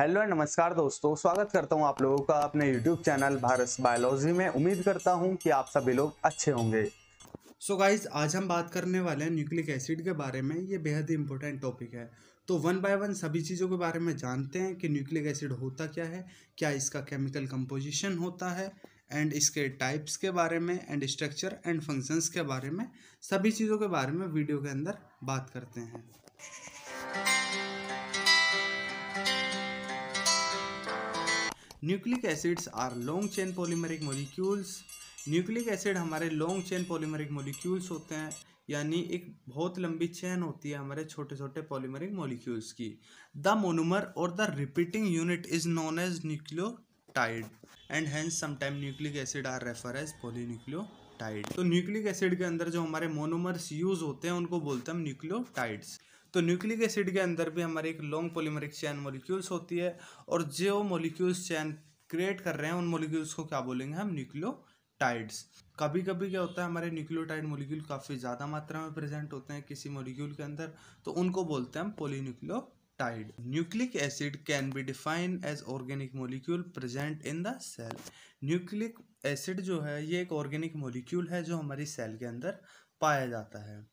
hello and नमस्कार दोस्तों स्वागत करता हूं आप लोगों का अपने यूट्यूब चैनल भारत बायोलॉजी में उम्मीद करता हूं कि आप सभी लोग अच्छे होंगे सो so गाइज आज हम बात करने वाले हैं न्यूक्लिक एसिड के बारे में ये बेहद ही इंपॉर्टेंट टॉपिक है तो वन बाय वन सभी चीज़ों के बारे में जानते हैं कि न्यूक्लिक एसिड होता क्या है क्या इसका केमिकल कंपोजिशन होता है एंड इसके टाइप्स के बारे में एंड स्ट्रक्चर एंड फंक्शंस के बारे में सभी चीज़ों के बारे में वीडियो के अंदर बात करते हैं nucleic acids are long chain polymeric molecules nucleic acid हमारे लॉन्ग चेन पॉलीमरिक मोलिक्यूल्स होते हैं यानी एक बहुत लंबी चेन होती है हमारे छोटे छोटे पॉलीमरिक मोलिक्यूल्स की द मोनोमर और the repeating unit is known as nucleotide and hence sometime nucleic acid are refer as tide तो न्यूक्लिक एसिड के अंदर जो हमारे मोनोमर्स यूज होते हैं उनको बोलते हैं हम न्यूक्लियोटाइड्स तो न्यूक्लिक एसिड के अंदर भी हमारी एक लॉन्ग पोलीमरिक चैन मोलिक्यूल्स होती है और जो मोलिक्यूल्स चैन क्रिएट कर रहे हैं उन मोलिक्यूल्स को क्या बोलेंगे हम न्यूक्लियोटाइड्स कभी कभी क्या होता है हमारे न्यूक्लियोटाइड मोलिक्यूल काफ़ी ज़्यादा मात्रा में प्रेजेंट होते हैं किसी मोलिक्यूल के अंदर तो उनको बोलते हैं हम polynucleotide nucleic acid can be define as organic molecule present in the cell nucleic acid जो है ये एक ऑर्गेनिक मोलिक्यूल है जो हमारी सेल के अंदर पाया जाता है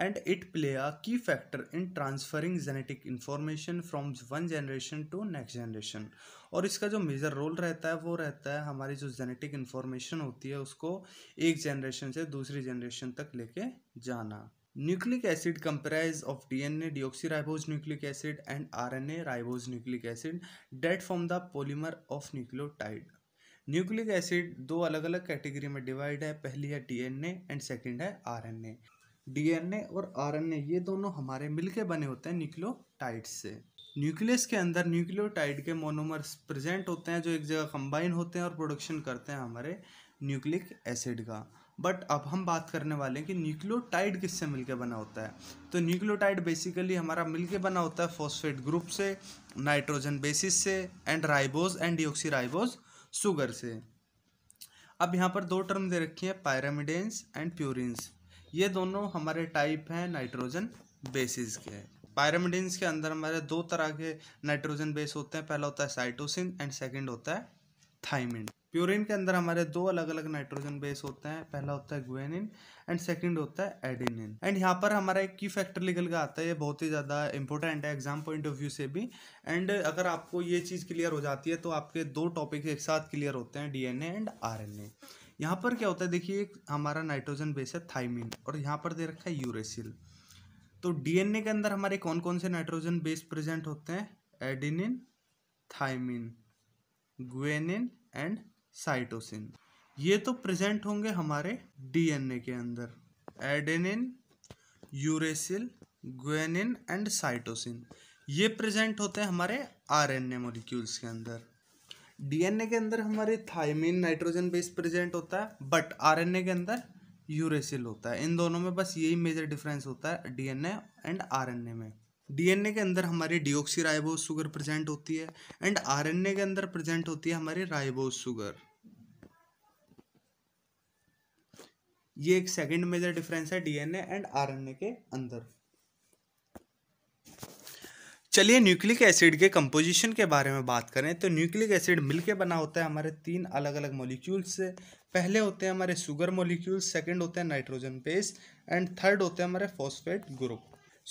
and it play a key factor in transferring genetic information from one generation to next generation और इसका जो मेजर रोल रहता है वो रहता है हमारी जो जेनेटिक इंफॉर्मेशन होती है उसको एक जनरेशन से दूसरी जनरेशन तक लेके जाना nucleic acid comprise of D N A DNA ribose nucleic acid and R N A ribose nucleic acid that from the polymer of nucleotide nucleic acid दो अलग अलग कैटेगरी में डिवाइड है पहली है डी डीएनए एंड सेकेंड है R N A DNA और RNA ये दोनों हमारे मिलके बने होते हैं न्यूक्लियोटाइड्स से न्यूक्लियस के अंदर न्यूक्लियोटाइड के मोनोमर्स प्रेजेंट होते हैं जो एक जगह कंबाइन होते हैं और प्रोडक्शन करते हैं हमारे न्यूक्लिक एसिड का बट अब हम बात करने वाले हैं कि न्यूक्लियोटाइड किससे मिलके बना होता है तो न्यूक्लियोटाइड बेसिकली हमारा मिलके बना होता है फॉस्फेट ग्रुप से नाइट्रोजन बेसिस से and ribose and deoxyribose sugar से अब यहाँ पर दो टर्म दे रखी हैं पायरामिडेंस एंड प्योरेंस ये दोनों हमारे टाइप हैं नाइट्रोजन बेसिस के पायरामिडिनस के अंदर हमारे दो तरह के नाइट्रोजन बेस होते हैं पहला होता है साइटोसिन एंड सेकंड होता है थाइमिन प्यूरिन के अंदर हमारे दो अलग अलग नाइट्रोजन बेस होते हैं पहला होता है ग्वेनिन एंड सेकंड होता है एडिनिन एंड यहाँ पर हमारा एक की फैक्टर निकल के आता है ये बहुत ही ज़्यादा इंपॉर्टेंट है एग्जाम पॉइंट ऑफ व्यू से भी एंड अगर आपको ये चीज़ क्लियर हो जाती है तो आपके दो टॉपिक एक साथ क्लियर होते हैं डी एंड आर यहाँ पर क्या होता है देखिए हमारा नाइट्रोजन बेस है थाइमिन और यहाँ पर दे रखा है यूरेसिल तो डीएनए के अंदर हमारे कौन कौन से नाइट्रोजन बेस प्रेजेंट होते हैं adenine thymine guanine and cytosine ये तो प्रेजेंट होंगे हमारे डीएनए के अंदर adenine uracil guanine and cytosine ये प्रेजेंट होते हैं हमारे आरएनए मॉलिक्यूल्स के अंदर डीएनए के अंदर हमारे थायमिन नाइट्रोजन बेस प्रेजेंट होता है बट आरएनए के अंदर यूरेसिल होता है इन दोनों में बस यही मेजर डिफरेंस होता है डीएनए एंड आरएनए में डीएनए के अंदर हमारी डिओक्सी राइबोस शुगर प्रेजेंट होती है एंड आरएनए के अंदर प्रेजेंट होती है हमारी राइबोस शुगर ये एक सेकंड मेजर डिफरेंस है डीएनए एंड आरएनए के अंदर चलिए न्यूक्लिक एसिड के कंपोजिशन के बारे में बात करें तो न्यूक्लिक एसिड मिलके बना होता है हमारे तीन अलग अलग मॉलिक्यूल्स से पहले होते हैं हमारे शुगर मॉलिक्यूल्स सेकंड होते हैं नाइट्रोजन बेस एंड थर्ड होते हैं हमारे फॉस्फेट ग्रुप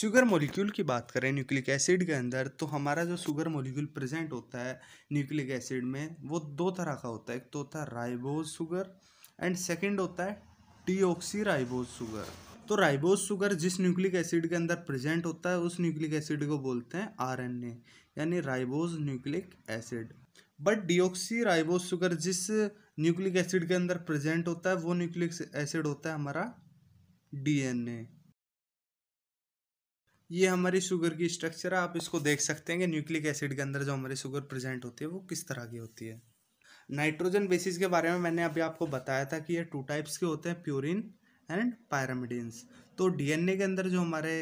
शुगर मॉलिक्यूल की बात करें न्यूक्लिक एसिड के अंदर तो हमारा जो शुगर मॉलिक्यूल प्रेजेंट होता है न्यूक्लिक एसिड में वो दो तरह का होता है एक तो होता है राइबोज शुगर एंड सेकेंड होता है टी ऑक्सी राइबोज शुगर तो राइबोज शुगर जिस न्यूक्लिक एसिड के अंदर प्रेजेंट होता है उस न्यूक्लिक एसिड को बोलते हैं आरएनए यानी ribose nucleic acid but deoxyribose sugar जिस न्यूक्लिक एसिड के अंदर प्रेजेंट होता है वो न्यूक्लिक एसिड होता है हमारा डीएनए ये हमारी शुगर की स्ट्रक्चर है आप इसको देख सकते हैं कि न्यूक्लिक एसिड के अंदर जो हमारी शुगर प्रेजेंट होती है वो किस तरह की होती है नाइट्रोजन बेसिस के बारे में मैंने अभी आपको बताया था कि ये टू टाइप्स के होते हैं प्योरिन एंड पैरामिडिन्स तो डीएनए के अंदर जो हमारे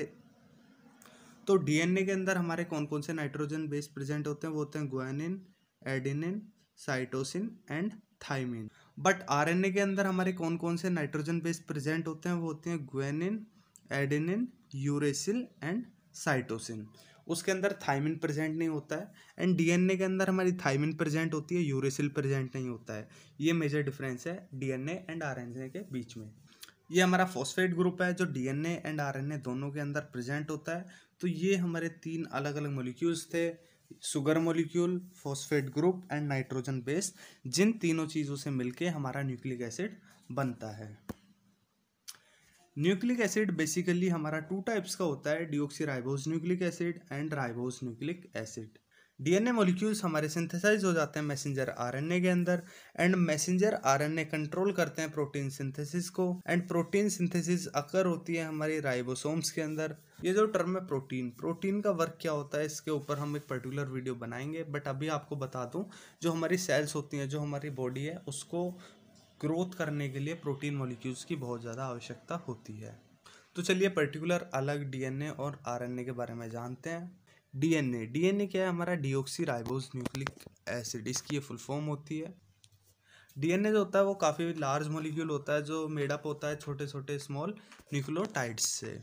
तो डीएनए के अंदर हमारे कौन कौन से नाइट्रोजन बेस प्रेजेंट होते हैं वो होते हैं guanine adenine cytosine and thymine but RNA के अंदर हमारे कौन कौन से नाइट्रोजन बेस प्रेजेंट होते हैं वो होते हैं guanine adenine uracil and cytosine उसके अंदर थाइमिन प्रेजेंट नहीं होता है एंड डीएनए के अंदर हमारी थाइमिन प्रेजेंट होती है यूरेसिल प्रेजेंट नहीं होता है ये मेजर डिफरेंस है डीएनए एंड आरएनए के बीच में ये हमारा फॉस्फेट ग्रुप है जो डीएनए एंड आरएनए दोनों के अंदर प्रेजेंट होता है तो ये हमारे तीन अलग अलग मोलिक्यूल्स थे sugar molecule phosphate group and nitrogen base जिन तीनों चीज़ों से मिलके हमारा न्यूक्लिक एसिड बनता है न्यूक्लिक एसिड बेसिकली हमारा टू टाइप्स का होता है deoxy nucleic acid and ribose nucleic acid DNA molecules हमारे सिंथेसाइज हो जाते हैं मैसेंजर आरएनए के अंदर एंड मैसेंजर आरएनए कंट्रोल करते हैं प्रोटीन सिंथेसिस को एंड प्रोटीन सिंथेसिस अकर होती है हमारी राइबोसोम्स के अंदर ये जो टर्म है प्रोटीन प्रोटीन का वर्क क्या होता है इसके ऊपर हम एक पर्टिकुलर वीडियो बनाएंगे बट अभी आपको बता दूँ जो हमारी सेल्स होती हैं जो हमारी बॉडी है उसको ग्रोथ करने के लिए प्रोटीन मॉलिक्यूल्स की बहुत ज़्यादा आवश्यकता होती है तो चलिए पर्टिकुलर अलग डीएनए और आरएनए के बारे में जानते हैं डीएनए डीएनए क्या है हमारा डीओक्सी राइबोस न्यूक्लिक एसिड इसकी ये फुल फॉर्म होती है डीएनए जो होता है वो काफ़ी लार्ज मोलिक्यूल होता है जो मेडअप होता है छोटे छोटे स्मॉल न्यूक्लियोटाइड्स से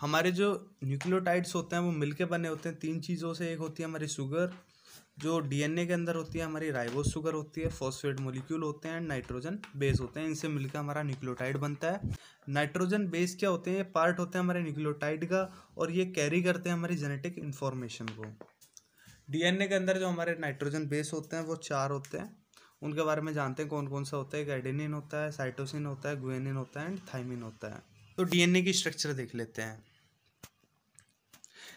हमारे जो न्यूक्लियोटाइड्स होते हैं वो मिलके बने होते हैं तीन चीज़ों से एक होती है हमारी शुगर जो डीएनए के अंदर होती है हमारी राइबोस शुगर होती है फॉस्फेट मोलिक्यूल होते हैं नाइट्रोजन बेस होते हैं इनसे मिलकर हमारा न्यूक्लियोटाइड बनता है नाइट्रोजन बेस क्या होते हैं ये पार्ट होते हैं हमारे न्यूक्लियोटाइड का और ये कैरी करते हैं हमारी जेनेटिक इन्फॉर्मेशन को डीएनए के अंदर जो हमारे नाइट्रोजन बेस होते हैं वो चार होते हैं उनके बारे में जानते हैं कौन कौन सा होता है एक एडेनिन होता है साइटोसिन होता है गुएनिन होता है एंड थाइमिन होता है तो डीएनए की स्ट्रक्चर देख लेते हैं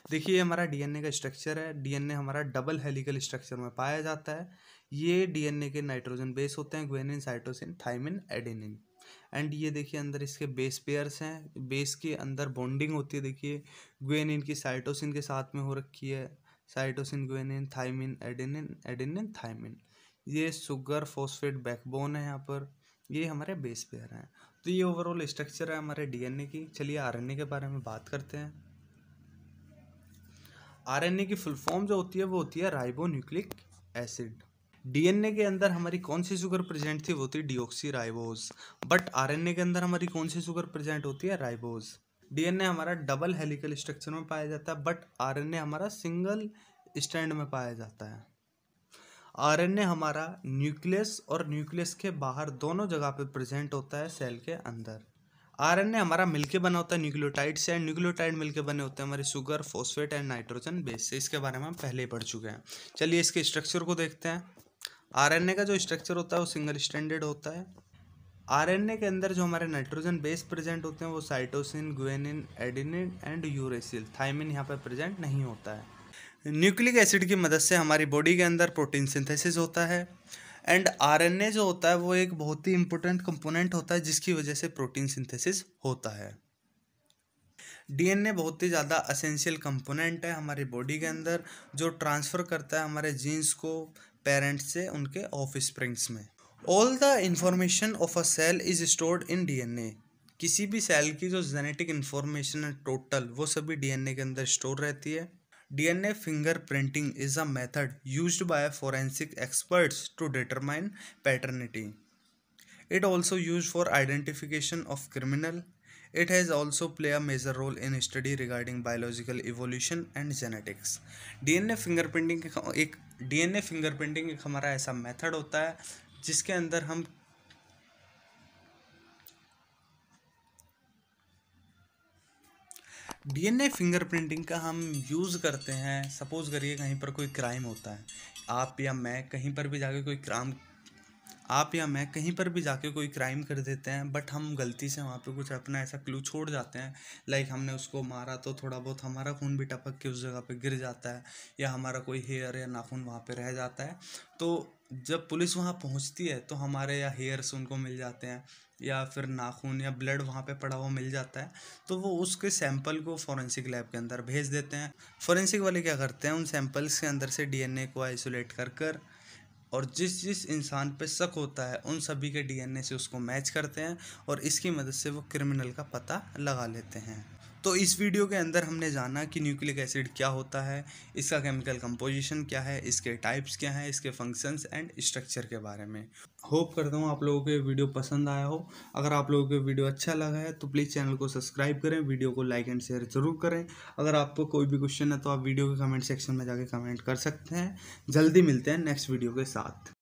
देखिए हमारा डीएनए का स्ट्रक्चर है डीएनए हमारा डबल हेलिकल स्ट्रक्चर में पाया जाता है ये डीएनए के नाइट्रोजन बेस होते हैं guanine cytosine thymine adenine and ये देखिए अंदर इसके बेस पेयर्स हैं बेस के अंदर बॉन्डिंग होती है देखिए ग्वेनिन की साइटोसिन के साथ में हो रखी है cytosine guanine thymine adenine adenine thymine ये शुगर फोस्फेट बैकबोन है यहाँ पर ये हमारे बेस पेयर हैं तो ये ओवरऑल स्ट्रक्चर है हमारे डीएनए की चलिए आरएनए के बारे में बात करते हैं आरएनए की फुल फॉर्म जो होती है वो होती है राइबो न्यूक्लिक एसिड डीएनए के अंदर हमारी कौन सी शुगर प्रेजेंट थी वो थी डीऑक्सी राइबोज बट आरएनए के अंदर हमारी कौन सी शुगर प्रेजेंट होती है राइबोज डीएनए हमारा डबल हेलिकल स्ट्रक्चर में पाया जाता है बट आरएनए हमारा सिंगल स्टैंड में पाया जाता है आरएनए हमारा न्यूक्लियस और न्यूक्लियस के बाहर दोनों जगह पे प्रेजेंट होता है सेल के अंदर आरएनए हमारा मिलके बना होता है न्यूक्लियोटाइड से एंड न्यूक्लियोटाइड मिलके बने होते हैं हमारे sugar phosphate and nitrogen base से इसके बारे में हम पहले ही पढ़ चुके हैं चलिए इसके स्ट्रक्चर को देखते हैं आरएनए का जो स्ट्रक्चर होता है वो सिंगल स्टैंडर्ड होता है आरएनए के अंदर जो हमारे नाइट्रोजन बेस प्रेजेंट होते हैं वो cytosine guanine adenine and uracil thymine यहाँ पर प्रेजेंट नहीं होता है न्यूक्लिक एसिड की मदद से हमारी बॉडी के अंदर प्रोटीन सिंथेसिस होता है एंड आरएनए जो होता है वो एक बहुत ही इंपॉर्टेंट कंपोनेंट होता है जिसकी वजह से प्रोटीन सिंथेसिस होता है डीएनए बहुत ही ज़्यादा असेंशियल कंपोनेंट है हमारी बॉडी के अंदर जो ट्रांसफ़र करता है हमारे जीन्स को पेरेंट्स से उनके ऑफ स्प्रिंग्स में all the information of a cell is stored in DNA किसी भी सेल की जो जेनेटिक इन्फॉर्मेशन है टोटल वो सभी डीएनए के अंदर स्टोर रहती है DNA fingerprinting is a method use by forensic experts to determine paternity it also use for identification of criminal it has also play a major role in study regarding biological evolution and genetics D N A fingerprinting एक D N A fingerprinting एक हमारा ऐसा method होता है जिसके अंदर हम DNA fingerprinting का हम यूज़ करते हैं सपोज़ करिए कहीं पर कोई क्राइम होता है आप या मैं कहीं पर भी जाके कोई क्राम आप या मैं कहीं पर भी जाके कोई क्राइम कर देते हैं बट हम गलती से वहाँ पे कुछ अपना ऐसा क्लू छोड़ जाते हैं लाइक हमने उसको मारा तो थोड़ा बहुत हमारा खून भी टपक के उस जगह पे गिर जाता है या हमारा कोई हेयर या नाखून वहाँ पे रह जाता है तो जब पुलिस वहाँ पहुँचती है तो हमारे या हेयर्स उनको मिल जाते हैं या फिर नाखून या ब्लड वहाँ पे पड़ा हुआ मिल जाता है तो वो उसके सैंपल को फॉरेंसिक लैब के अंदर भेज देते हैं फॉरेंसिक वाले क्या करते हैं उन सैंपल्स के अंदर से डीएनए को आइसोलेट कर कर और जिस जिस इंसान पे शक होता है उन सभी के डीएनए से उसको मैच करते हैं और इसकी मदद से वो क्रिमिनल का पता लगा लेते हैं तो इस वीडियो के अंदर हमने जाना कि न्यूक्लिक एसिड क्या होता है इसका केमिकल कंपोजिशन क्या है इसके टाइप्स क्या हैं इसके फंक्शंस एंड स्ट्रक्चर के बारे में होप करता हूँ आप लोगों को वीडियो पसंद आया हो अगर आप लोगों को वीडियो अच्छा लगा है तो प्लीज़ चैनल को सब्सक्राइब करें वीडियो को लाइक एंड शेयर ज़रूर करें अगर आपको कोई भी क्वेश्चन है तो आप वीडियो के कमेंट सेक्शन में जाके कमेंट कर सकते हैं जल्दी मिलते हैं नेक्स्ट वीडियो के साथ